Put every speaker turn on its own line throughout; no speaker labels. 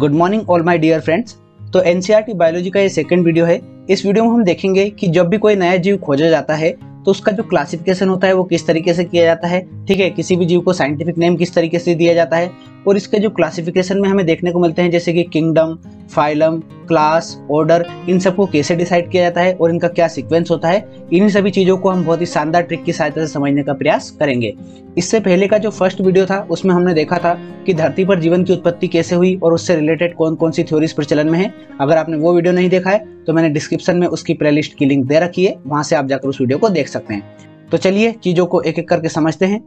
good morning all my dear friends तो T biology e का ये सेकेंड वीडियो है इस वीडियो में हम देखेंगे कि जब भी कोई नया जीव खोजा जाता है तो उसका जो क्लासिफिकेशन होता है वो किस तरीके से किया जाता है ठीक है किसी भी जीव को साइंटिफिक नेम किस तरीके से दिया जाता है और इसके जो क्लासिफिकेशन में हमें देखने को मिलते हैं जैसे कि किंगडम फाइलम क्लास ऑर्डर इन सबको कैसे डिसाइड किया जाता है और इनका क्या सीक्वेंस होता है इन्हीं सभी चीज़ों को हम बहुत ही शानदार ट्रिक की सहायता से समझने का प्रयास करेंगे इससे पहले का जो फर्स्ट वीडियो था उसमें हमने देखा था कि धरती पर जीवन की उत्पत्ति कैसे हुई और उससे रिलेटेड कौन कौन सी थ्योरीज प्रचलन में है अगर आपने वो वीडियो नहीं देखा है तो मैंने डिस्क्रिप्शन में उसकी प्ले की लिंक दे रखी है वहाँ से आप जाकर उस वीडियो को देख सकते हैं तो चलिए चीज़ों को एक एक करके समझते हैं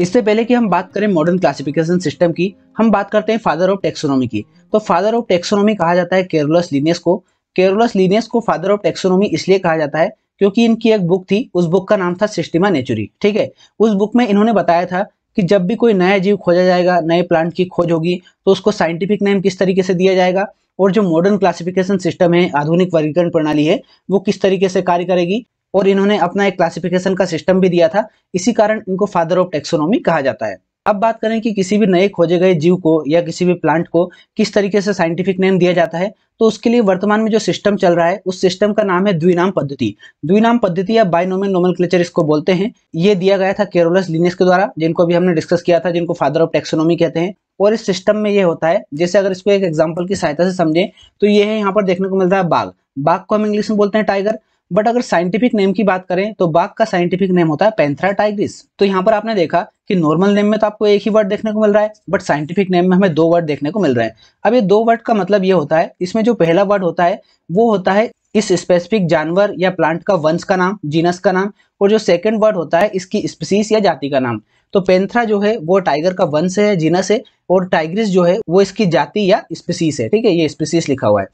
इससे पहले कि हम बात करें मॉडर्न क्लासिफिकेशन सिस्टम की हम बात करते हैं फादर ऑफ टेक्सोनॉमी की तो फादर ऑफ टेक्सोनॉमी कहा जाता है केरोलस लीनियस को केरोलस लीनियस को फादर ऑफ टेक्सोनॉमी इसलिए कहा जाता है क्योंकि इनकी एक बुक थी उस बुक का नाम था सिस्टिमा नेचुरी ठीक है उस बुक में इन्होंने बताया था कि जब भी कोई नया जीव खोजा जाएगा नए प्लांट की खोज होगी तो उसको साइंटिफिक नेम किस तरीके से दिया जाएगा और जो मॉडर्न क्लासिफिकेशन सिस्टम है आधुनिक वर्गीकरण प्रणाली है वो किस तरीके से कार्य करेगी और इन्होंने अपना एक क्लासिफिकेशन का सिस्टम भी दिया था इसी कारण इनको फादर ऑफ टेक्सोनॉमी कहा जाता है अब बात करें कि किसी भी नए खोजे गए जीव को या किसी भी प्लांट को किस तरीके से साइंटिफिक नेम दिया जाता है तो उसके लिए वर्तमान में जो सिस्टम चल रहा है उस सिस्टम का नाम है द्विनाम पद्धति द्विनाम पद्धति या बायोम नोमल इसको बोलते हैं ये दिया गया था केरोलस लिनेस के द्वारा जिनको भी हमने डिस्कस किया था जिनको फादर ऑफ टेक्सोनॉमी कहते हैं और इस सिस्टम में ये होता है जैसे अगर इसको एक एग्जाम्पल की सहायता से समझें तो ये है यहाँ पर देखने को मिलता है बाघ बाघ को हम इंग्लिश में बोलते हैं टाइगर बट अगर साइंटिफिक नेम की बात करें तो बाघ का साइंटिफिक नेम होता है पेंथरा टाइग्रिस तो यहाँ पर आपने देखा कि नॉर्मल नेम में तो आपको एक ही वर्ड देखने को मिल रहा है बट साइंटिफिक नेम में हमें दो वर्ड देखने को मिल रहे हैं अब ये दो वर्ड का मतलब ये होता है इसमें जो पहला वर्ड होता है वो होता है इस स्पेसिफिक जानवर या प्लांट का वंश का नाम जीनस का नाम और जो सेकेंड वर्ड होता है इसकी स्पीसीज या जाति का नाम तो पेंथरा जो है वो टाइगर का वंश है जीनस है और टाइग्रिस जो है वो इसकी जाति या स्पीसीज है ठीक है ये स्पीसीज लिखा हुआ है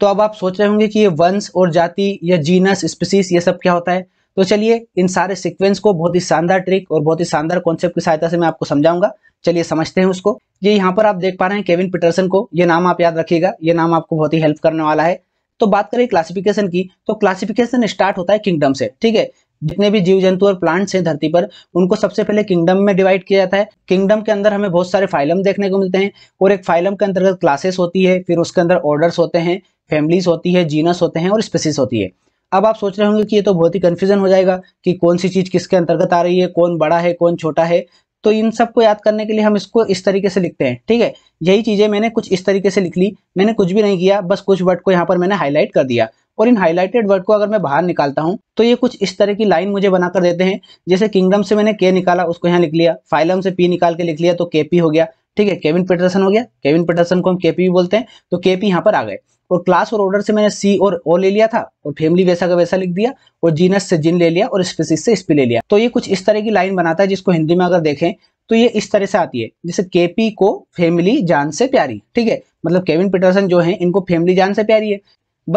तो अब आप सोच रहे होंगे कि ये वंश और जाति या जीनस स्पीसीज ये सब क्या होता है तो चलिए इन सारे सीक्वेंस को बहुत ही शानदार ट्रिक और बहुत ही शानदार कॉन्सेप्ट की सहायता से मैं आपको समझाऊंगा चलिए समझते हैं उसको ये यहाँ पर आप देख पा रहे हैं केविन पीटरसन को ये नाम आप याद रखिएगा ये नाम आपको बहुत ही हेल्प करने वाला है तो बात करें क्लासिफिकेशन की तो क्लासिफिकेशन स्टार्ट होता है किंगडम से ठीक है जितने भी जीव जंतु और प्लांट्स हैं धरती पर उनको सबसे पहले किंगडम में डिवाइड किया जाता है किंगडम के अंदर हमें बहुत सारे फाइलम देखने को मिलते हैं और एक फाइलम के अंतर्गत क्लासेस होती है फिर उसके अंदर ऑर्डर्स होते हैं फैमिलीज होती है जीनस होते हैं और स्पेसिस होती है अब आप सोच रहे होंगे कि ये तो बहुत ही कन्फ्यूजन हो जाएगा कि कौन सी चीज़ किसके अंतर्गत आ रही है कौन बड़ा है कौन छोटा है तो इन सब को याद करने के लिए हम इसको इस तरीके से लिखते हैं ठीक है यही चीज़ें मैंने कुछ इस तरीके से लिख ली मैंने कुछ भी नहीं किया बस कुछ वर्ड को यहाँ पर मैंने हाईलाइट कर दिया और इन हाईलाइटेड वर्ड को अगर मैं बाहर निकालता हूँ तो ये कुछ इस तरह की लाइन मुझे बनाकर देते हैं जैसे किंगडम से मैंने के निकाला उसको यहाँ लिख लिया फाइलम से पी निकाल के लिख लिया तो के पी हो गया ठीक है केविन पेटरसन हो गया केविन पेटरसन को हम केपी भी बोलते हैं तो केपी यहाँ पर आ गए और क्लास और ऑर्डर से मैंने सी और ओ ले लिया था और फैमिली वैसा का वैसा लिख दिया और जीनस से जिन ले लिया और स्पेसिस से स्पी ले लिया तो ये कुछ इस तरह की लाइन बनाता है जिसको हिंदी में अगर देखें तो ये इस तरह से आती है जैसे केपी को फैमिली जान से प्यारी ठीक है मतलब केविन पीटरसन जो है इनको फैमिली जान से प्यारी है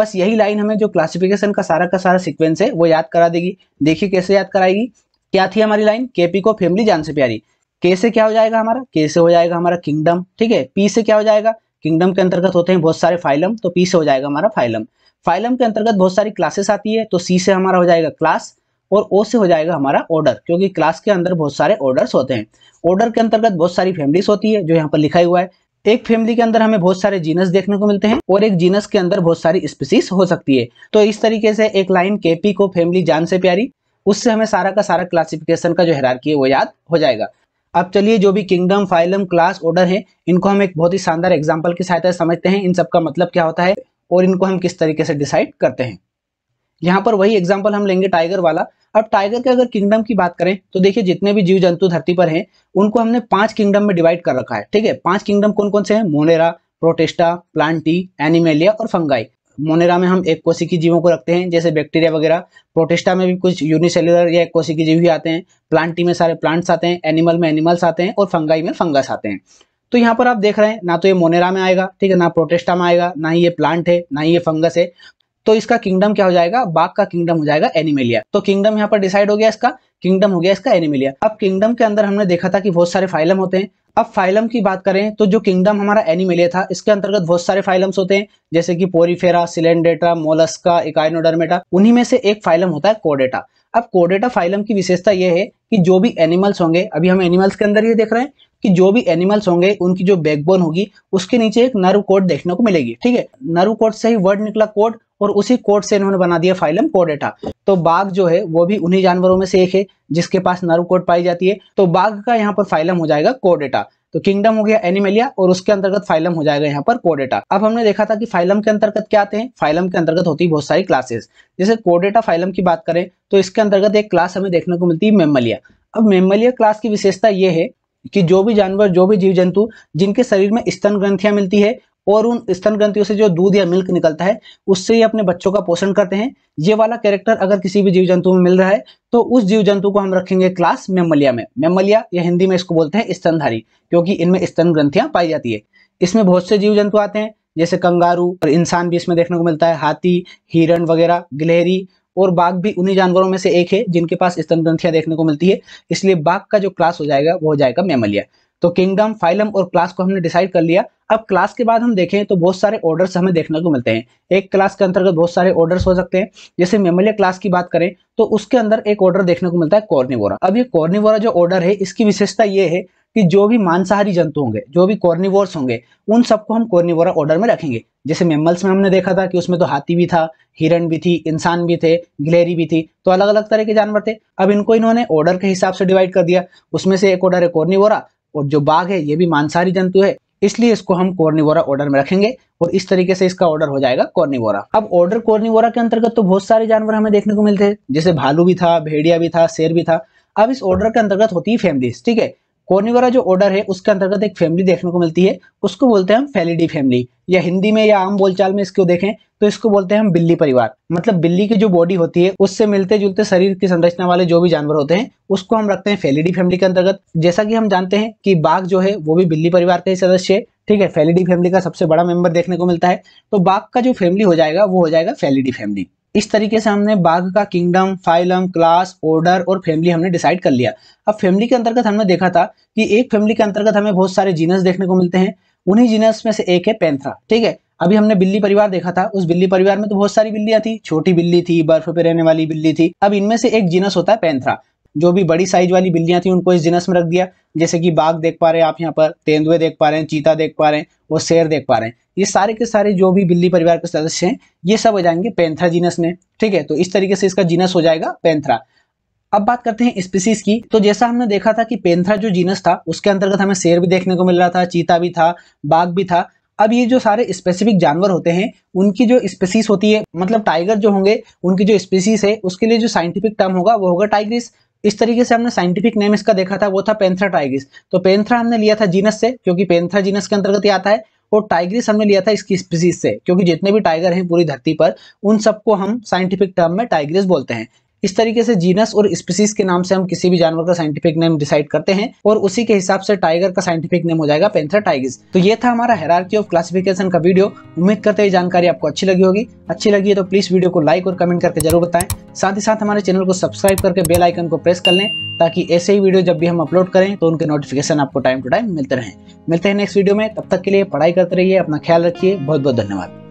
बस यही लाइन हमें जो क्लासिफिकेशन का सारा का सारा सिक्वेंस है वो याद करा देगी देखिए कैसे याद कराएगी क्या थी हमारी लाइन केपी को फैमिली जान से प्यारी के से क्या हो जाएगा हमारा के से हो जाएगा हमारा किंगडम ठीक है पी से क्या हो जाएगा किंगडम के अंतर्गत होते हैं बहुत सारे फाइलम तो पी से हो जाएगा हमारा फाइलम फाइलम के अंतर्गत बहुत सारी क्लासेस आती है तो सी से हमारा हो जाएगा क्लास और ओ से हो जाएगा हमारा ऑर्डर क्योंकि क्लास के अंदर बहुत सारे ऑर्डर्स होते हैं ऑर्डर के अंतर्गत बहुत सारी फैमिलीज होती है जो यहाँ पर लिखा हुआ है एक फैमिली के अंदर हमें बहुत सारे जीनस देखने को मिलते हैं और एक जीनस के अंदर बहुत सारी स्पीसीज हो सकती है तो इस तरीके से एक लाइन केपी को फैमिली जान से प्यारी उससे हमें सारा का सारा क्लासिफिकेशन का जो हेरारकी है वो याद हो जाएगा अब चलिए जो भी किंगडम फाइलम क्लास ऑर्डर है इनको हम एक बहुत ही शानदार एग्जाम्पल की सहायता से समझते हैं इन सबका मतलब क्या होता है और इनको हम किस तरीके से डिसाइड करते हैं यहाँ पर वही एग्जाम्पल हम लेंगे टाइगर वाला अब टाइगर के अगर किंगडम की बात करें तो देखिए जितने भी जीव जंतु धरती पर हैं उनको हमने पांच किंगडम में डिवाइड कर रखा है ठीक है पांच किंगडम कौन कौन से हैं मोनेरा प्रोटेस्टा प्लांटी एनिमेलिया और फंगाई मोनेरा में हम एक कोशिकी जीवों को रखते हैं जैसे बैक्टीरिया वगैरह प्रोटेस्टा में भी कुछ यूनिसेलुलर या एक कोशिकी जीव ही आते हैं प्लांटी में सारे प्लांट्स आते हैं एनिमल में एनिमल्स आते हैं और फंगाई में फंगस आते हैं तो यहाँ पर आप देख रहे हैं ना तो ये मोनेरा में आएगा ठीक है ना प्रोटेस्टा में आएगा ना ही ये प्लांट है ना ही ये फंगस है तो इसका किंगडम क्या हो जाएगा बाघ का किंगडम हो जाएगा एनिमेलिया तो किंगडम यहाँ पर डिसाइड हो गया इसका किंगडम हो गया इसका एनिमेलिया अब किंगडम के अंदर हमने देखा था कि बहुत सारे फाइलम होते हैं अब फाइलम की बात करें तो जो किंगडम हमारा एनिमिले था इसके अंतर्गत बहुत सारे फाइलम्स होते हैं जैसे कि पोरीफेरा सिलेंडेटा मोलस्का इकाइनोडर्मेटा उन्हीं में से एक फाइलम होता है कोडेटा अब कोडेटा फाइलम की विशेषता यह है कि जो भी एनिमल्स होंगे अभी हम एनिमल्स के अंदर ये देख रहे हैं कि जो भी एनिमल्स होंगे उनकी जो बैकबोन होगी उसके नीचे एक नर्व कोड देखने को मिलेगी ठीक है नर्व कोड से ही वर्ड निकला कोड और उसी कोड से इन्होंने बना दिया फाइलम कोडेटा तो बाघ जो है वो भी उन्हीं जानवरों में से एक है जिसके पास नर्व कोड पाई जाती है तो बाघ का यहाँ पर फाइलम हो जाएगा कोडेटा तो किंगडम हो गया एनिमेलिया और उसके अंतर्गत फाइलम हो जाएगा यहाँ पर कोडेटा अब हमने देखा था कि फाइलम के अंतर्गत क्या आते हैं फाइलम के अंतर्गत होती है बहुत सारी क्लासेस जैसे कोडेटा फाइलम की बात करें तो इसके अंतर्गत एक क्लास हमें देखने को मिलती है मेमलिया अब मेमलिया क्लास की विशेषता ये है कि जो भी जानवर जो भी जीव जंतु जिनके शरीर में स्तन ग्रंथियां मिलती है और उन स्तन ग्रंथियों से जो दूध या मिल्क निकलता है उससे ही अपने बच्चों का पोषण करते हैं ये वाला कैरेक्टर अगर किसी भी जीव जंतु में मिल रहा है तो उस जीव जंतु को हम रखेंगे क्लास मेमलिया में मेमलिया या हिंदी में इसको बोलते हैं स्तनधारी क्योंकि इनमें स्तन ग्रंथियां पाई जाती है इसमें बहुत से जीव जंतु आते हैं जैसे कंगारू और इंसान भी इसमें देखने को मिलता है हाथी हिरण वगैरह गिलहरी और बाघ भी उन्हीं जानवरों में से एक है जिनके पास स्तन ग्रंथियां देखने को मिलती है इसलिए बाघ का जो क्लास हो जाएगा वो हो जाएगा मेमलिया तो किंगडम फाइलम और क्लास को हमने डिसाइड कर लिया अब क्लास के बाद हम देखें तो बहुत सारे ऑर्डर्स हमें देखने को मिलते हैं एक क्लास के अंतर्गत बहुत सारे ऑर्डर्स हो सकते हैं जैसे मेमोलिया क्लास की बात करें तो उसके अंदर एक ऑर्डर देखने को मिलता है कॉर्निवोरा अब ये कॉर्निवोरा जो ऑर्डर है इसकी विशेषता ये है कि जो भी मांसाहारी जंतु होंगे जो भी कॉर्निवोर्स होंगे उन सबको हम कॉर्निवोरा ऑर्डर में रखेंगे जैसे मेमल्स में हमने देखा था कि उसमें तो हाथी भी था हिरण भी थी इंसान भी थे गिलेरी भी थी तो अलग अलग तरह के जानवर थे अब इनको इन्होंने ऑर्डर के हिसाब से डिवाइड कर दिया उसमें से एक ऑर्डर है कॉर्निवोरा और जो बाघ है ये भी मांसाहारी जंतु है इसलिए इसको हम कॉर्निवोरा ऑर्डर में रखेंगे और इस तरीके से इसका ऑर्डर हो जाएगा कॉर्निवोरा अब ऑर्डर कॉर्निवोरा के अंतर्गत तो बहुत सारे जानवर हमें देखने को मिलते हैं जैसे भालू भी था भेड़िया भी था शेर भी था अब इस ऑर्डर के अंतर्गत होती है फैमिलीज ठीक है कॉर्निवरा जो ऑर्डर है उसके अंतर्गत एक फैमिली देखने को मिलती है उसको बोलते हैं हम फैलिडी फैमिली या हिंदी में या आम बोलचाल में इसको देखें तो इसको बोलते हैं हम बिल्ली परिवार मतलब बिल्ली की जो बॉडी होती है उससे मिलते जुलते शरीर की संरचना वाले जो भी जानवर होते हैं उसको हम रखते हैं फैलिडी फैमिली के अंतर्गत जैसा कि हम जानते हैं कि बाघ जो है वो भी बिल्ली परिवार का ही सदस्य है ठीक है फैलिडी फैमिली का सबसे बड़ा मेंबर देखने को मिलता है तो बाघ का जो फैमिली हो जाएगा वो हो जाएगा फैलिडी फैमिली इस तरीके से हमने बाघ का किंगडम फाइलम क्लास ऑर्डर और फैमिली हमने डिसाइड कर लिया अब फैमिली के अंतर्गत हमने देखा था कि एक फैमिली के अंतर्गत हमें बहुत सारे जीनस देखने को मिलते हैं उन्हीं जीनस में से एक है पैंथरा ठीक है अभी हमने बिल्ली परिवार देखा था उस बिल्ली परिवार में तो बहुत सारी बिल्लियां थी छोटी बिल्ली थी बर्फ पे रहने वाली बिल्ली थी अब इनमें से एक जीनस होता है पैंथरा जो भी बड़ी साइज वाली बिल्लियां थी उनको इस जिनस में रख दिया जैसे कि बाघ देख पा रहे हैं आप यहाँ पर तेंदुए देख पा रहे हैं चीता देख पा रहे हैं और शेर देख पा रहे हैं ये सारे के सारे जो भी बिल्ली परिवार के सदस्य हैं ये सब हो जाएंगे पैंथरा जीनस में ठीक है तो इस तरीके से इसका जीनस हो जाएगा पैंथरा अब बात करते हैं स्पीसीज की तो जैसा हमने देखा था कि पेंथरा जो जीनस था उसके अंतर्गत हमें शेर भी देखने को मिल रहा था चीता भी था बाघ भी था अब ये जो सारे स्पेसिफिक जानवर होते हैं उनकी जो स्पीसीज होती है मतलब टाइगर जो होंगे उनकी जो स्पीसीज है उसके लिए जो साइंटिफिक टर्म होगा वो होगा टाइग्रिस इस तरीके से हमने साइंटिफिक नेम इसका देखा था वो था पेंथ्रा टाइग्रिस तो पेंथ्रा हमने लिया था जीनस से क्योंकि पेंथ्रा जीनस के अंतर्गत ही आता है और टाइग्रिस हमने लिया था इसकी स्पीसीज से क्योंकि जितने भी टाइगर हैं पूरी धरती पर उन सबको हम साइंटिफिक टर्म में टाइग्रिस बोलते हैं इस तरीके से जीनस और स्पीसीज के नाम से हम किसी भी जानवर का साइंटिफिक नेम डिसाइड करते हैं और उसी के हिसाब से टाइगर का साइंटिफिक नेम हो जाएगा पेंथर टाइगिस तो ये था हमारा हेरार्की ऑफ क्लासिफिकेशन का वीडियो उम्मीद करते हैं जानकारी आपको अच्छी लगी होगी अच्छी लगी है तो प्लीज वीडियो को लाइक और कमेंट करके जरूर बताएं साथ ही साथ हमारे चैनल को सब्सक्राइब करके बेल आइकन को प्रेस कर लें ताकि ऐसे ही वीडियो जब भी हम अपलोड करें तो उनके नोटिफिकेशन आपको टाइम टू टाइम मिलते रहें मिलते हैं नेक्स्ट वीडियो में तब तक के लिए पढ़ाई करते रहिए अपना ख्याल रखिए बहुत बहुत धन्यवाद